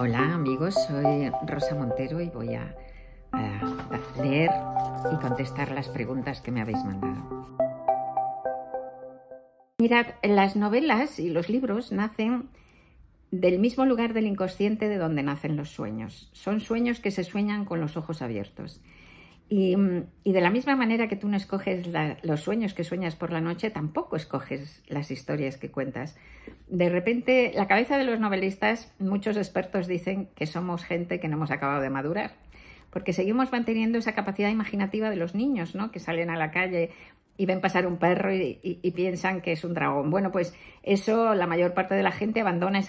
Hola amigos, soy Rosa Montero y voy a, leer y contestar las preguntas que me habéis mandado. Mirad, las novelas y los libros nacen del mismo lugar del inconsciente de donde nacen los sueños. Son sueños que se sueñan con los ojos abiertos. Mm, y, de la misma manera que tú no escoges los sueños que sueñas por la noche, tampoco escoges las historias que cuentas. De repente, la cabeza de los novelistas, muchos expertos dicen que somos gente que no hemos acabado de madurar, porque seguimos manteniendo esa capacidad imaginativa de los niños, ¿no? Que salen a la calle y ven pasar un perro y, piensan que es un dragón. Bueno, pues eso la mayor parte de la gente abandona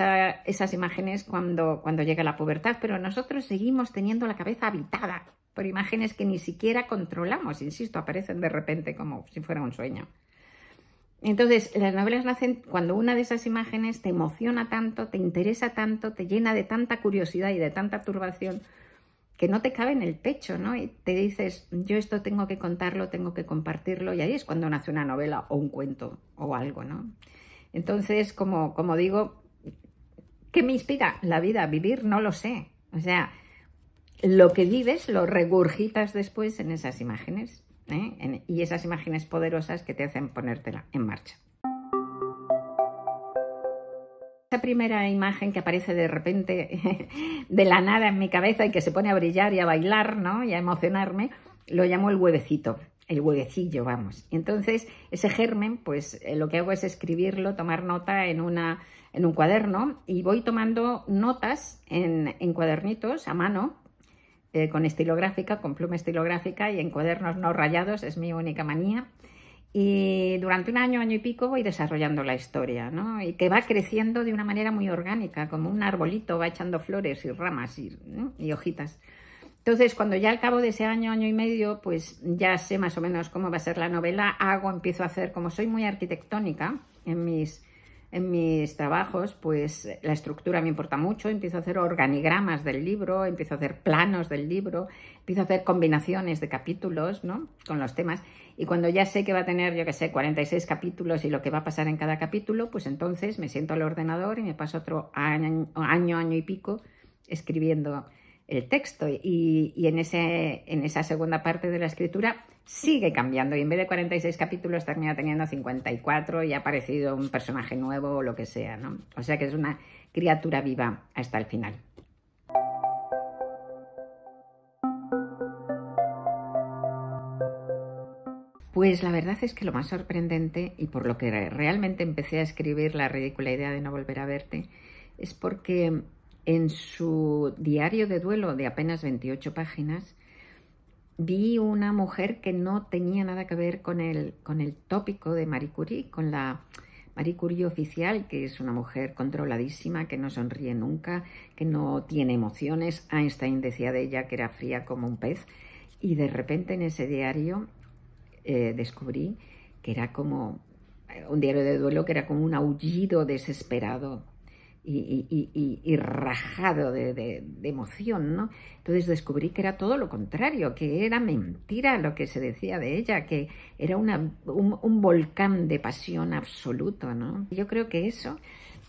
esas imágenes cuando, cuando llega la pubertad, pero nosotros seguimos teniendo la cabeza habitada por imágenes que ni siquiera controlamos, insisto, aparecen de repente como si fuera un sueño. Entonces, las novelas nacen cuando una de esas imágenes te emociona tanto, te interesa tanto, te llena de tanta curiosidad y de tanta turbación que no te cabe en el pecho, ¿no? Y te dices, yo esto tengo que contarlo, tengo que compartirlo, y ahí es cuando nace una novela o un cuento o algo, ¿no? Entonces, como, como digo, ¿qué me inspira la vida? a Vivir, no lo sé. O sea, lo que vives lo regurgitas después en esas imágenes, ¿eh? y esas imágenes poderosas que te hacen ponértela en marcha. primera imagen que aparece de repente de la nada en mi cabeza y que se pone a brillar y a bailar, ¿no? Y a emocionarme, lo llamo el huevecito, el huevecillo, vamos. Entonces, ese germen, pues eh, lo que hago es escribirlo, tomar nota en, una, en un cuaderno y voy tomando notas en, cuadernitos a mano, eh, con estilográfica, con pluma estilográfica y en cuadernos no rayados, es mi única manía. Y durante un año, año y pico voy desarrollando la historia, ¿no? Y que va creciendo de una manera muy orgánica, como un arbolito va echando flores y ramas y, hojitas. Entonces, cuando ya al cabo de ese año, año y medio, pues ya sé más o menos cómo va a ser la novela, hago, empiezo a hacer, como soy muy arquitectónica en mis en mis trabajos, pues la estructura me importa mucho, empiezo a hacer organigramas del libro, empiezo a hacer planos del libro, empiezo a hacer combinaciones de capítulos, ¿no? Con los temas. Y cuando ya sé que va a tener, yo qué sé, 46 capítulos y lo que va a pasar en cada capítulo, pues entonces me siento al ordenador y me paso otro año, año, año y pico escribiendo el texto y, en, ese, en, esa segunda parte de la escritura sigue cambiando y en vez de 46 capítulos termina teniendo 54 y ha aparecido un personaje nuevo o lo que sea, ¿no? O sea que es una criatura viva hasta el final. Pues la verdad es que lo más sorprendente y por lo que realmente empecé a escribir la ridícula idea de no volver a verte es porque en su diario de duelo de apenas 28 páginas, vi una mujer que no tenía nada que ver con el, con el tópico de Marie Curie, con la Marie Curie oficial, que es una mujer controladísima, que no sonríe nunca, que no tiene emociones. Einstein decía de ella que era fría como un pez. Y de repente en ese diario eh, descubrí que era como eh, un diario de duelo, que era como un aullido desesperado y, rajado de, emoción, ¿no? Entonces descubrí que era todo lo contrario, que era mentira lo que se decía de ella, que era un, volcán de pasión absoluto, ¿no? Yo creo que eso,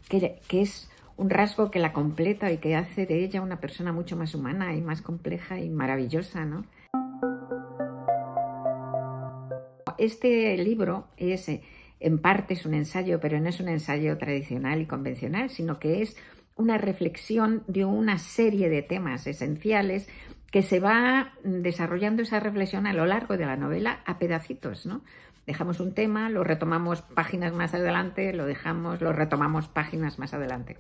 que, que es un rasgo que la completa y que hace de ella una persona mucho más humana y más compleja y maravillosa, ¿no? Este libro es eh, en parte es un ensayo, pero no es un ensayo tradicional y convencional, sino que es una reflexión de una serie de temas esenciales que se va desarrollando esa reflexión a lo largo de la novela a pedacitos, ¿no? Dejamos un tema, lo retomamos páginas más adelante, lo dejamos, lo retomamos páginas más adelante.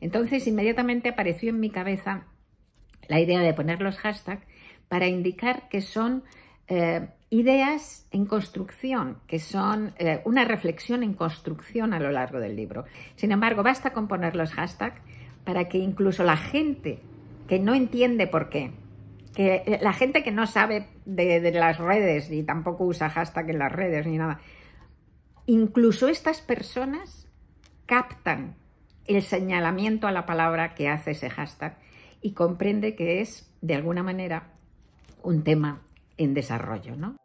Entonces, inmediatamente apareció en mi cabeza la idea de poner los hashtags para indicar que son eh, ideas en construcción, que son eh, una reflexión en construcción a lo largo del libro. Sin embargo, basta con poner los hashtags para que incluso la gente que no entiende por qué, que eh, la gente que no sabe de, de las redes y tampoco usa hashtag en las redes ni nada, incluso estas personas captan el señalamiento a la palabra que hace ese hashtag y comprende que es, de alguna manera, un tema en desarrollo. ¿no?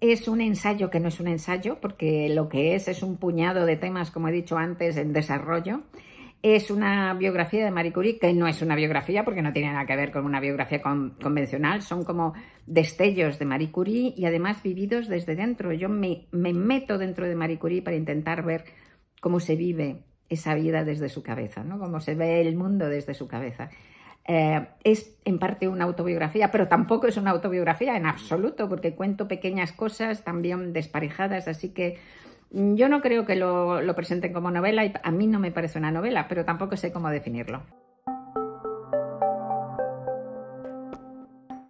Es un ensayo que no es un ensayo, porque lo que es es un puñado de temas, como he dicho antes, en desarrollo. Es una biografía de Marie Curie, que no es una biografía porque no tiene nada que ver con una biografía convencional, son como destellos de Marie Curie y además vividos desde dentro. Yo me, me meto dentro de Marie Curie para intentar ver cómo se vive esa vida desde su cabeza, ¿no? cómo se ve el mundo desde su cabeza. Eh, es en parte una autobiografía, pero tampoco es una autobiografía en absoluto, porque cuento pequeñas cosas también desparejadas, así que yo no creo que lo, presenten como novela y a mí no me parece una novela, pero tampoco sé cómo definirlo.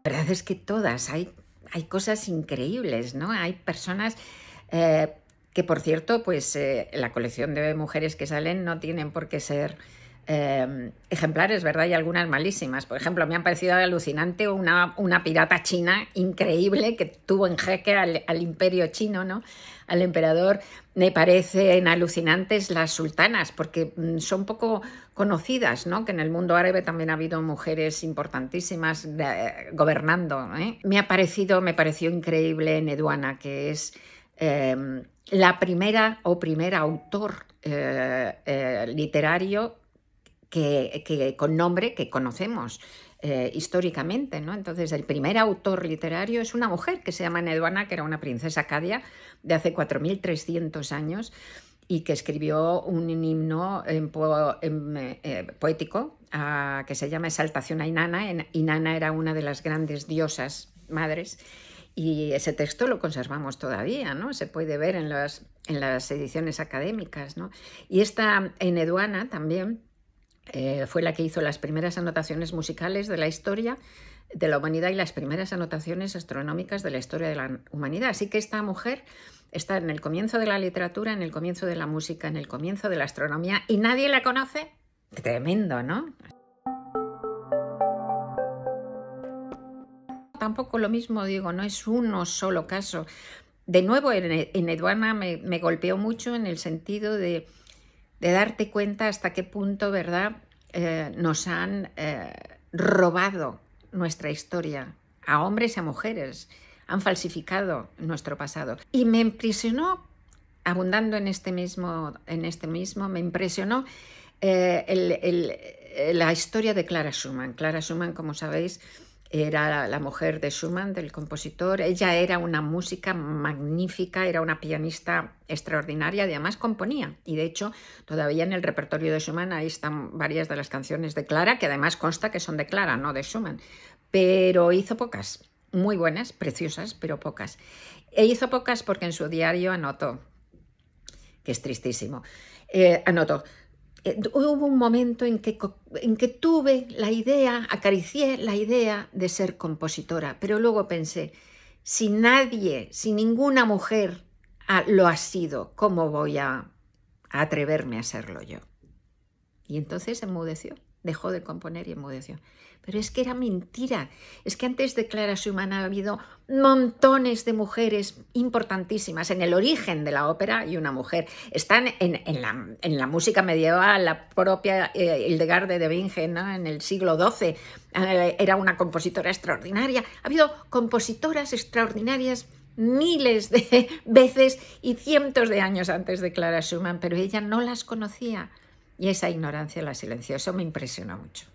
La verdad es que todas, hay, hay cosas increíbles, ¿no? Hay personas... Eh, que por cierto, pues eh, la colección de mujeres que salen no tienen por qué ser Em, ejemplares, ¿verdad? Y algunas malísimas. Por ejemplo, me ha parecido alucinante una, una pirata china increíble que tuvo en jeque al, imperio chino, ¿no? Al emperador. Me parecen alucinantes las sultanas, porque mm, son poco conocidas, ¿no? Que en el mundo árabe también ha habido mujeres importantísimas eh, gobernando. ¿eh? Me ha parecido, me pareció increíble eduana que es em, la primera o primer autor eh, literario que, con nombre que conocemos. Eh, históricamente, ¿no? Entonces, el primer autor literario es una mujer que se llama Neduana, que era una princesa acadia de hace 4.300 años y que escribió un himno en eh, eh, poético ah, que se llama Exaltación a Inanna. En, Inanna era una de las grandes diosas madres y ese texto lo conservamos todavía, ¿no? Se puede ver en las, en las ediciones académicas, ¿no? Y esta eduana también eh, fue la que hizo las primeras anotaciones musicales de la historia de la humanidad y las primeras anotaciones astronómicas de la historia de la humanidad. Así que esta mujer está en el comienzo de la literatura, en el comienzo de la música, en el comienzo de la astronomía y nadie la conoce. Tremendo, ¿no? Tampoco lo mismo digo, no es uno solo caso. De nuevo, en, Eduana me golpeó mucho en el sentido de de darte cuenta hasta qué punto, ¿verdad?, eh, nos han eh, robado nuestra historia, a hombres y a mujeres, han falsificado nuestro pasado. Y me impresionó, abundando en este mismo, en este mismo me impresionó eh, la historia de Clara Schumann. Clara Schumann, como sabéis, era la mujer de Schumann, del compositor. Ella era una música magnífica, era una pianista extraordinaria además componía. Y de hecho, todavía en el repertorio de Schumann ahí están varias de las canciones de Clara, que además consta que son de Clara, no de Schumann. Pero hizo pocas, muy buenas, preciosas, pero pocas. E hizo pocas porque en su diario anotó, que es tristísimo, eh, anotó, eh, hubo un momento en que, tuve la idea, acaricié la idea de ser compositora, pero luego pensé, si nadie, si ninguna mujer ah, lo ha sido, ¿cómo voy a, atreverme a serlo yo? Y entonces se enmudeció dejó de componer y enmudeció. Pero es que era mentira. Es que antes de Clara Schumann ha habido montones de mujeres importantísimas en el origen de la ópera y una mujer. Están en, la, música medieval, la propia eh, Hildegarde de Bingen en el siglo XII eh, era una compositora extraordinaria. Ha habido compositoras extraordinarias miles de veces y cientos de años antes de Clara Schumann, pero ella no las conocía. Y esa ignorancia, la silenciosa, me impresiona mucho.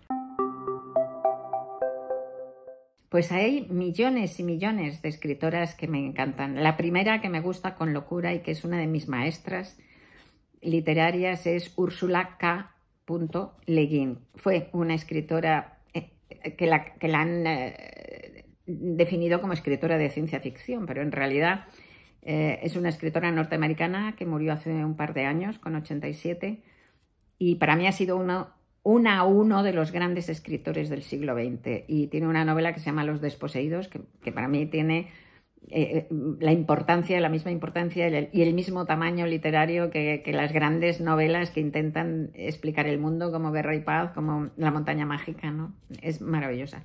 Pues hay millones y millones de escritoras que me encantan. La primera que me gusta con locura y que es una de mis maestras literarias es Úrsula K. Leguín. Fue una escritora eh, eh, que la, que la han eh, definido como escritora de ciencia ficción, pero en realidad es una escritora norteamericana que murió hace un par de años, con 87 y para mí ha sido uno, una a uno de los grandes escritores del siglo XX. Y tiene una novela que se llama Los Desposeídos, que, para mí tiene eh, eh, la importancia, la misma importancia y el, mismo tamaño literario que, que, las grandes novelas que intentan explicar el mundo, como Guerra y Paz, como La Montaña Mágica, ¿no? Es maravillosa.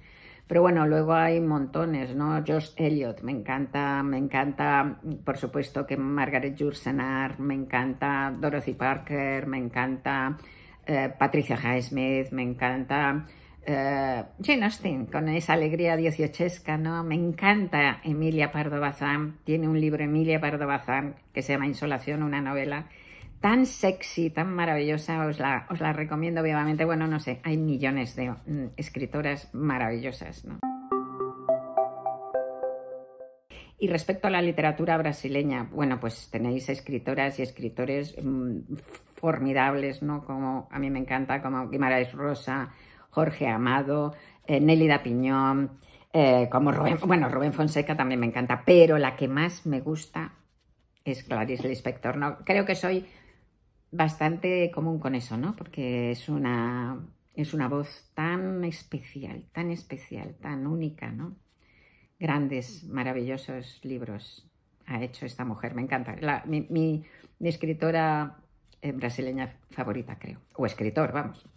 Pero bueno, luego hay montones, ¿no? George Elliot, me encanta, me encanta, por supuesto que Margaret Jursenar, me encanta Dorothy Parker, me encanta eh, Patricia Highsmith, me encanta eh, Jane Austen, con esa alegría dieciochesca, ¿no? Me encanta Emilia Pardo Bazán, tiene un libro Emilia Pardo Bazán que se llama Insolación, una novela tan sexy, tan maravillosa, os la, os la recomiendo vivamente. Bueno, no sé, hay millones de mm, escritoras maravillosas, Y respecto a la literatura brasileña, bueno, pues tenéis escritoras y escritores mm, formidables, ¿no? Como a mí me encanta, como Guimarães Rosa, Jorge Amado, eh, Nelly da Piñón, eh, como Rubén, bueno, Rubén Fonseca también me encanta, pero la que más me gusta es Clarice Lispector, ¿no? Creo que soy bastante común con eso, ¿no? Porque es una, es una voz tan especial, tan especial, tan única, ¿no? Grandes, maravillosos libros ha hecho esta mujer, me encanta. La, mi, mi, escritora eh, brasileña favorita, creo, o escritor, vamos.